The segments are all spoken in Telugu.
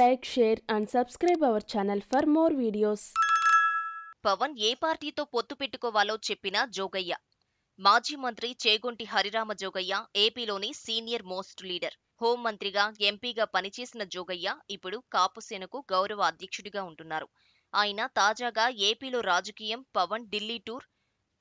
like share and subscribe our channel for more videos Pavan ఏ పార్టీతో పొత్తు పెట్టుకోవాలో చెప్పిన జోగయ్య మాజీ మంత్రి చేగొంటి హరిరామ జోగయ్య ఏపీలోని సీనియర్ మోస్ట్ లీడర్ హోంమంత్రిగా ఎంపీగా పనిచేసిన జోగయ్య ఇప్పుడు కాపుసేనకు గౌరవ అధ్యక్షుడిగా ఉంటున్నారు ఆయన తాజాగా ఏపీలో రాజకీయం పవన్ ఢిల్లీ టూర్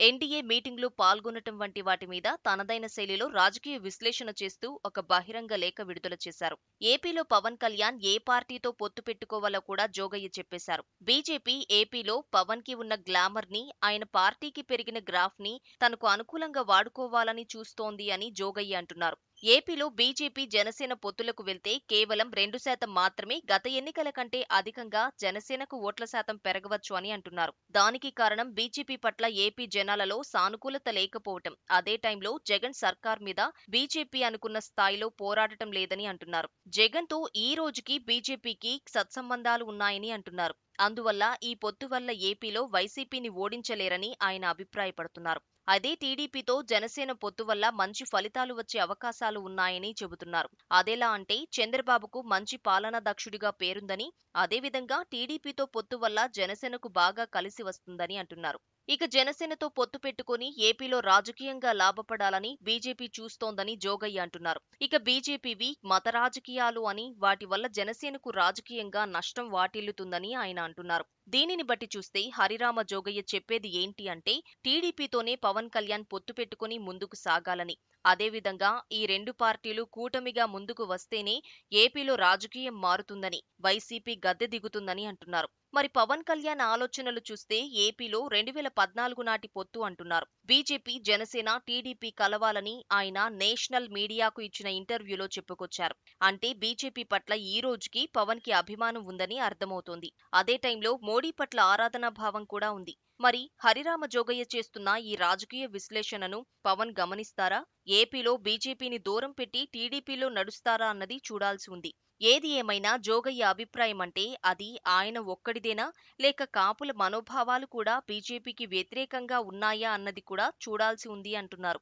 ఎన్డీఏ మీటింగ్లో పాల్గొనటం వంటి వాటి మీద తనదైన శైలిలో రాజకీయ విశ్లేషణ చేస్తూ ఒక బహిరంగ లేఖ విడుదల చేశారు ఏపీలో పవన్ కళ్యాణ్ ఏ పార్టీతో పొత్తు పెట్టుకోవాలో కూడా జోగయ్య చెప్పేశారు బీజేపీ ఏపీలో పవన్ కి ఉన్న గ్లామర్ ని ఆయన పార్టీకి పెరిగిన గ్రాఫ్ ని తనకు అనుకూలంగా వాడుకోవాలని చూస్తోంది అని జోగయ్య అంటున్నారు ఏపీలో బీజేపీ జనసేన పొత్తులకు వెళ్తే కేవలం రెండు శాతం మాత్రమే గత ఎన్నికల కంటే అధికంగా జనసేనకు ఓట్ల శాతం పెరగవచ్చు అని అంటున్నారు దానికి కారణం బీజేపీ పట్ల ఏపీ జనాలలో సానుకూలత లేకపోవటం అదే టైంలో జగన్ సర్కార్ మీద బీజేపీ అనుకున్న స్థాయిలో పోరాడటం లేదని అంటున్నారు జగన్ తో ఈ రోజుకి బీజేపీకి సత్సంబంధాలు ఉన్నాయని అంటున్నారు అందువల్ల ఈ పొత్తు వల్ల ఏపీలో వైసీపీని ఓడించలేరని ఆయన అభిప్రాయపడుతున్నారు అదే టీడీపీతో జనసేన పొత్తు వల్ల మంచి ఫలితాలు వచ్చే అవకాశాలు ఉన్నాయని చెబుతున్నారు అదేలా అంటే చంద్రబాబుకు మంచి పాలనా దక్షుడిగా పేరుందని అదేవిధంగా టీడీపీతో పొత్తు వల్ల జనసేనకు బాగా కలిసి వస్తుందని అంటున్నారు ఇక జనసేనతో పొత్తు పెట్టుకుని ఏపీలో రాజకీయంగా లాభపడాలని బీజేపీ చూస్తోందని జోగయ్య అంటున్నారు ఇక బీజేపీవి మత రాజకీయాలు అని వాటి వల్ల జనసేనకు రాజకీయంగా నష్టం వాటిల్లుతుందని ఆయన అంటున్నారు దీనిని బట్టి చూస్తే హరిరామ జోగయ్య చెప్పేది ఏంటి అంటే టీడీపీతోనే పవన్ కళ్యాణ్ పొత్తు పెట్టుకుని ముందుకు సాగాలని అదేవిధంగా ఈ రెండు పార్టీలు కూటమిగా ముందుకు వస్తేనే ఏపీలో రాజకీయం మారుతుందని వైసీపీ గద్దె దిగుతుందని అంటున్నారు మరి పవన్ కళ్యాణ్ ఆలోచనలు చూస్తే ఏపీలో రెండు వేల పద్నాలుగు నాటి పొత్తు అంటున్నారు బీజేపీ జనసేన టీడీపీ కలవాలని ఆయన నేషనల్ మీడియాకు ఇచ్చిన ఇంటర్వ్యూలో చెప్పుకొచ్చారు అంటే బీజేపీ పట్ల ఈ రోజుకి పవన్ కి అభిమానం ఉందని అర్థమవుతోంది అదే టైంలో మోడీ పట్ల ఆరాధనా భావం కూడా ఉంది మరి హరిరామ జోగయ్య చేస్తున్న ఈ రాజకీయ విశ్లేషణను పవన్ గమనిస్తారా ఏపీలో బీజేపీని దూరం పెట్టి టీడీపీలో నడుస్తారా అన్నది చూడాల్సి ఉంది ఏది ఏమైనా జోగయ్య అభిప్రాయం అంటే అది ఆయన ఒక్కడిదేనా లేక కాపుల మనోభావాలు కూడా బీజేపీకి వ్యతిరేకంగా ఉన్నాయా అన్నది కూడా చూడాల్సి ఉంది అంటున్నారు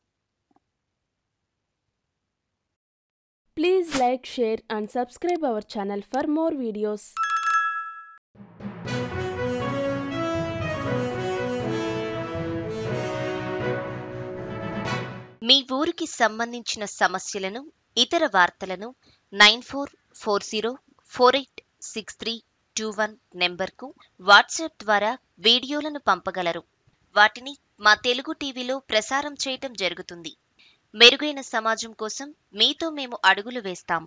please like share and subscribe our channel for more videos మీ ఊరికి సంబంధించిన సమస్యలను ఇతర వార్తలను nine four four zero four eight six three two one నెంబర్కు వాట్సాప్ ద్వారా వీడియోలను పంపగలరు వాటిని మా తెలుగు టీవీలో ప్రసారం చేయటం జరుగుతుంది మెరుగైన సమాజం కోసం మీతో మేము అడుగులు వేస్తాం